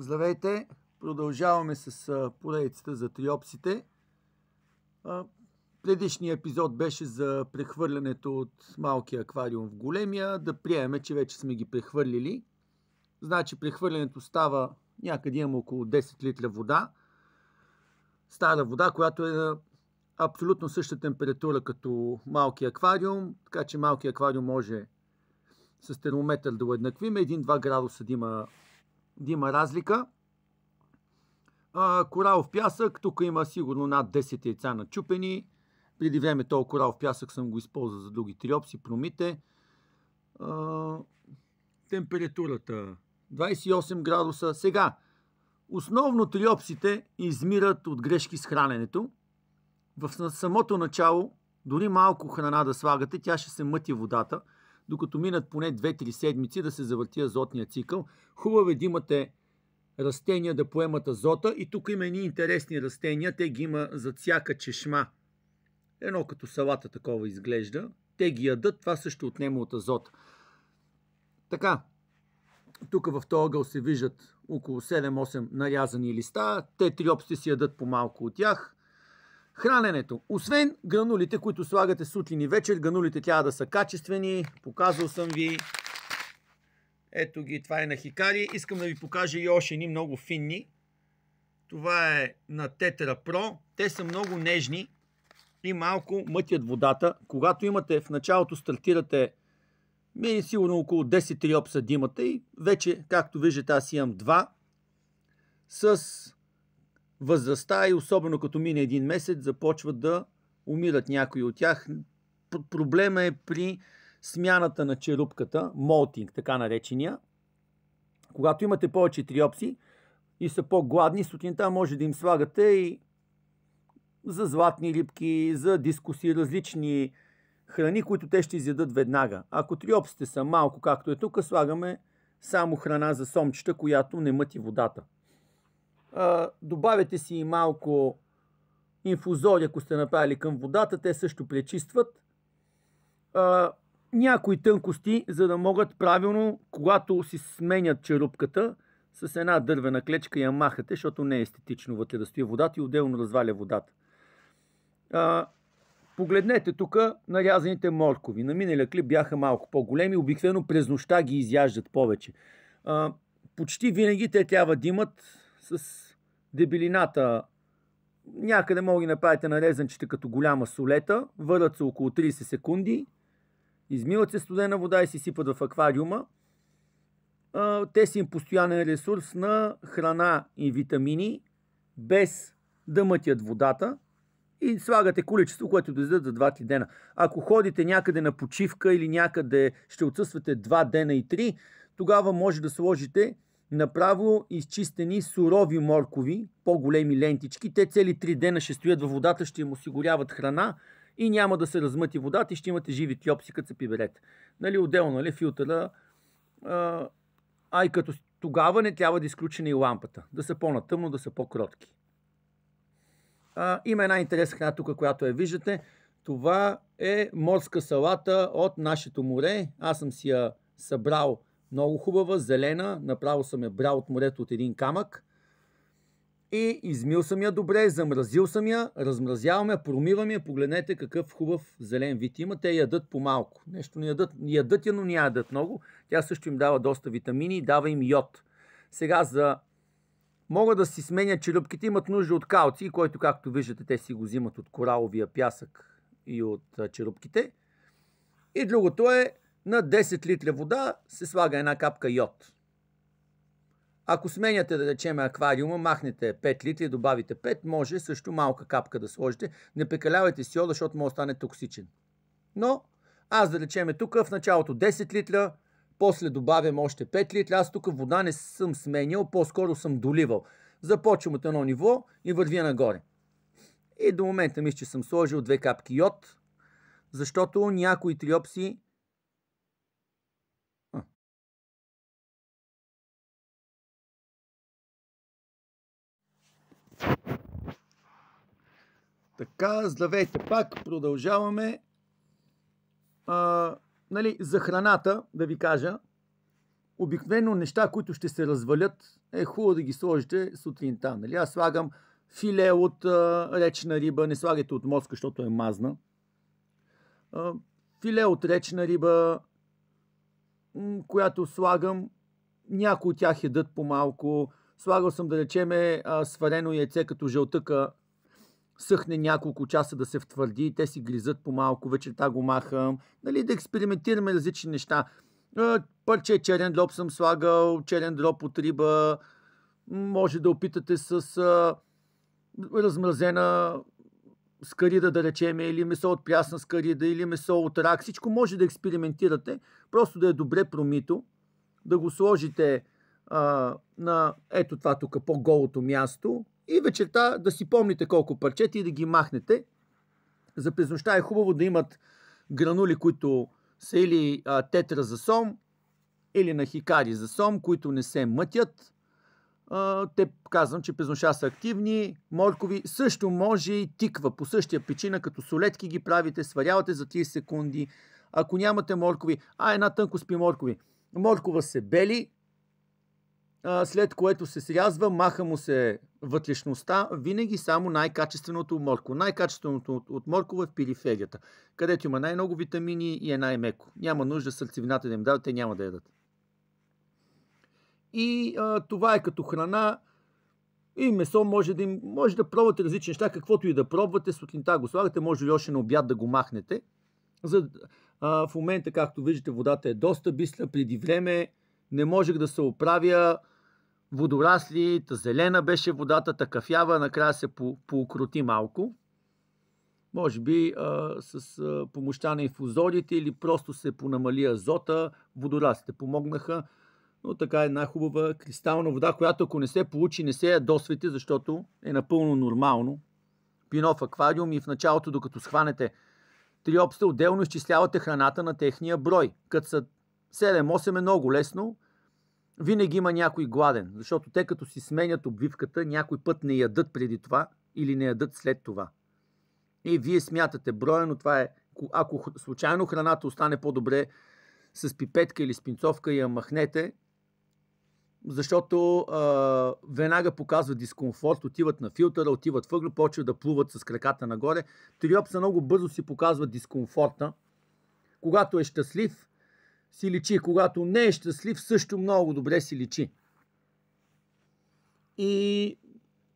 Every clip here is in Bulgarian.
Здравейте! Продължаваме с поредицата за триопсите. Предишният епизод беше за прехвърлянето от малкия аквариум в големия. Да приемем, че вече сме ги прехвърлили. Значи прехвърлянето става някъде имаме около 10 литра вода. Стара вода, която е абсолютно същата температура като малкия аквариум, така че малкият аквариум може с термометър да уеднаквим, 1-2 градуса да има да има разлика. А, коралов пясък, тук има сигурно над 10 яйца на чупени. Преди време този коралов пясък съм го използвал за други триопси, промите. А, температурата 28 градуса. Сега, основно триопсите измират от грешки с храненето. В самото начало, дори малко храна да слагате, тя ще се мъти водата – докато минат поне 2-3 седмици да се завърти азотния цикъл. Хубаво е да имате растения да поемат азота и тук има едни интересни растения, те ги има за всяка чешма. Едно като салата такова изглежда. Те ги ядат, това също отнема от азота. Така, тук в този ъгъл се виждат около 7-8 нарязани листа. Те триопсите си ядат по малко от тях. Храненето. Освен гранулите, които слагате сутрин и вечер, гранулите трябва да са качествени. Показвал съм ви. Ето ги, това е на Хикари. Искам да ви покажа и още едни много финни. Това е на Тетра Про. Те са много нежни и малко мътят водата. Когато имате в началото стартирате ми е сигурно около 10 триопса димата и вече, както виждате, аз имам 2 с възрастта и особено като мине един месец, започват да умират някои от тях. Проблема е при смяната на черупката, молтинг, така наречения. Когато имате повече триопси и са по-гладни, сутринта може да им слагате и за златни рибки, за дискуси, различни храни, които те ще изядат веднага. Ако триопсите са малко, както е тук, слагаме само храна за сомчета, която не мъти водата добавяте си и малко инфузори, ако сте направили към водата. Те също пречистват. А, някои тънкости, за да могат правилно, когато си сменят черупката, с една дървена клечка я махате, защото не е естетично вътре да стои водата и отделно разваля водата. А, погледнете тук нарязаните моркови. На миналия клип бяха малко по-големи, обикновено през нощта ги изяждат повече. А, почти винаги те трябва да имат с дебелината някъде мога ги направите нарезанчета като голяма солета, Върват се около 30 секунди, измиват се студена вода и си сипат в аквариума. Те си им постоянен ресурс на храна и витамини, без да мътят водата и слагате количество, което да издадат за 2 дена. Ако ходите някъде на почивка или някъде ще отсъствате 2 дена и 3, тогава може да сложите направо изчистени сурови моркови, по-големи лентички. Те цели три дена ще стоят във водата, ще им осигуряват храна и няма да се размъти водата и ще имате живи тиопси, като се приберете. Нали, отделно, нали, филтъра. А, и като тогава не трябва да е изключена и лампата. Да са по-натъмно, да са по-кротки. А, има една интересна храна тук, която я виждате. Това е морска салата от нашето море. Аз съм си я събрал много хубава, зелена. Направо съм я брал от морето от един камък. И измил съм я добре, замразил съм я, размразявам я, промивам я. Погледнете какъв хубав зелен вид има. Те ядат по-малко. Нещо не ядат, ядат я, но не ядат много. Тя също им дава доста витамини и дава им йод. Сега за Мога да си сменят черупките, имат нужда от калци, който, както виждате, те си го взимат от кораловия пясък и от черупките. И другото е на 10 литра вода се слага една капка йод. Ако сменяте, да речем, аквариума, махнете 5 литри, добавите 5, може също малка капка да сложите. Не прекалявайте си йода, защото може да стане токсичен. Но аз, да речем, тук в началото 10 литра, после добавям още 5 литра. Аз тук вода не съм сменял, по-скоро съм доливал. Започвам от едно ниво и вървя нагоре. И до момента мисля, че съм сложил две капки йод, защото някои триопси Така, здравейте пак, продължаваме. А, нали, за храната, да ви кажа, обикновено неща, които ще се развалят, е хубаво да ги сложите сутринта. Нали? Аз слагам филе от а, речна риба, не слагайте от мозка, защото е мазна. А, филе от речна риба, която слагам, някои от тях едат по-малко. Слагал съм, да речеме, сварено яйце като жълтъка съхне няколко часа да се втвърди те си гризат по-малко, вечерта го махам. Нали, да експериментираме различни неща. Пърче черен дроп съм слагал, черен дроп от риба. Може да опитате с а, размразена скарида, да речем, или месо от прясна скарида, или месо от рак. Всичко може да експериментирате. Просто да е добре промито, да го сложите а, на ето това тук по-голото място, и вечерта да си помните колко парчета и да ги махнете. За през нощта е хубаво да имат гранули, които са или а, тетра за сом, или на хикари за сом, които не се мътят. А, те казвам, че през нощта са активни. Моркови също може и тиква. По същия причина, като солетки ги правите, сварявате за 30 секунди. Ако нямате моркови, а една тънко спи моркови. Моркова се бели, а, след което се срязва, маха му се вътрешността винаги само най-качественото морко. Най-качественото от морково е в периферията, където има най-много витамини и е най-меко. Няма нужда сърцевината да им дадат, те няма да ядат. И а, това е като храна. И месо може да, им, може да пробвате различни неща, каквото и да пробвате, сутринта го слагате, може ли още на обяд да го махнете. За, а, в момента, както виждате, водата е доста бистра, преди време не можех да се оправя водорасли, та зелена беше водата, та кафява, накрая се поукроти малко. Може би а, с а, помощта на инфузорите или просто се понамали азота, водорастите помогнаха. Но така е една хубава кристална вода, която ако не се получи, не се я защото е напълно нормално. Пинов аквариум и в началото, докато схванете триопса, отделно изчислявате храната на техния брой. Като са 7-8 е много лесно, винаги има някой гладен, защото те като си сменят обвивката, някой път не ядат преди това или не ядат след това. И вие смятате броя, но това е, ако случайно храната остане по-добре с пипетка или спинцовка и я махнете, защото а, веднага показва дискомфорт, отиват на филтъра, отиват въгло, почват да плуват с краката нагоре. Триопса много бързо си показва дискомфорта. Когато е щастлив, си личи. Когато не е щастлив, също много добре си личи. И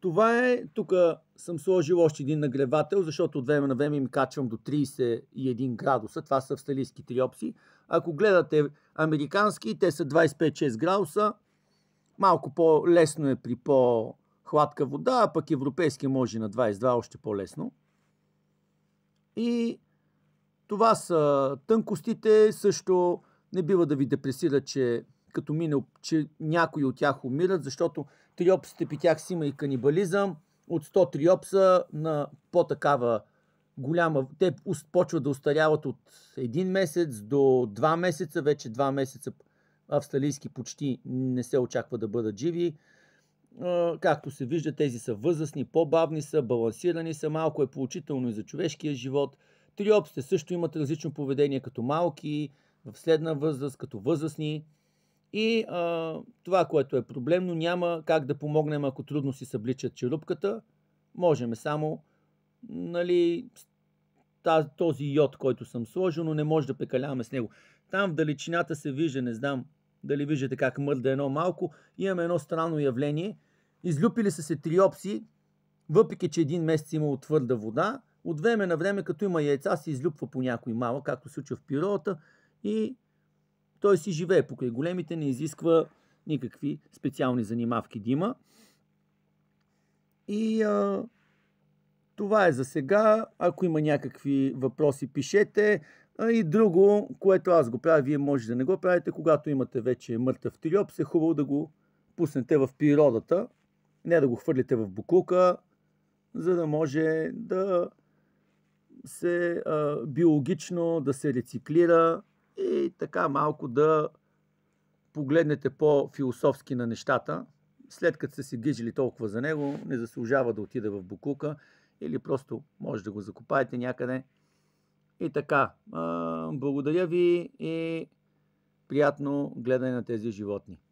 това е, тук съм сложил още един нагревател, защото от време на време им качвам до 31 градуса. Това са австралийски триопси. Ако гледате американски, те са 25-6 градуса. Малко по-лесно е при по-хладка вода, а пък европейски може на 22 още по-лесно. И това са тънкостите, също не бива да ви депресира, че като мине, че някои от тях умират, защото триопсите при тях си има и канибализъм. От 100 триопса на по-такава голяма... Те почват да устаряват от един месец до два месеца. Вече два месеца австралийски почти не се очаква да бъдат живи. Както се вижда, тези са възрастни, по-бавни са, балансирани са, малко е получително и за човешкия живот. Триопсите също имат различно поведение като малки, в следна възраст, като възрастни. И а, това, което е проблемно, няма как да помогнем, ако трудно си събличат черупката. Можеме само нали, този йод, който съм сложил, но не може да прекаляваме с него. Там в далечината се вижда, не знам дали виждате как мърда едно малко, имаме едно странно явление. Излюпили са се триопси, въпреки че един месец е има твърда вода, от време на време, като има яйца, се излюпва по някой малък, както се случва в пиролата и той си живее покрай големите, не изисква никакви специални занимавки да има. И а, това е за сега. Ако има някакви въпроси, пишете. А и друго, което аз го правя, вие може да не го правите, когато имате вече мъртъв се е хубаво да го пуснете в природата, не да го хвърлите в буклука, за да може да се а, биологично да се рециклира и е така малко да погледнете по-философски на нещата. След като сте се гижили толкова за него, не заслужава да отида в Букука или просто може да го закопаете някъде. И така, благодаря ви и приятно гледане на тези животни.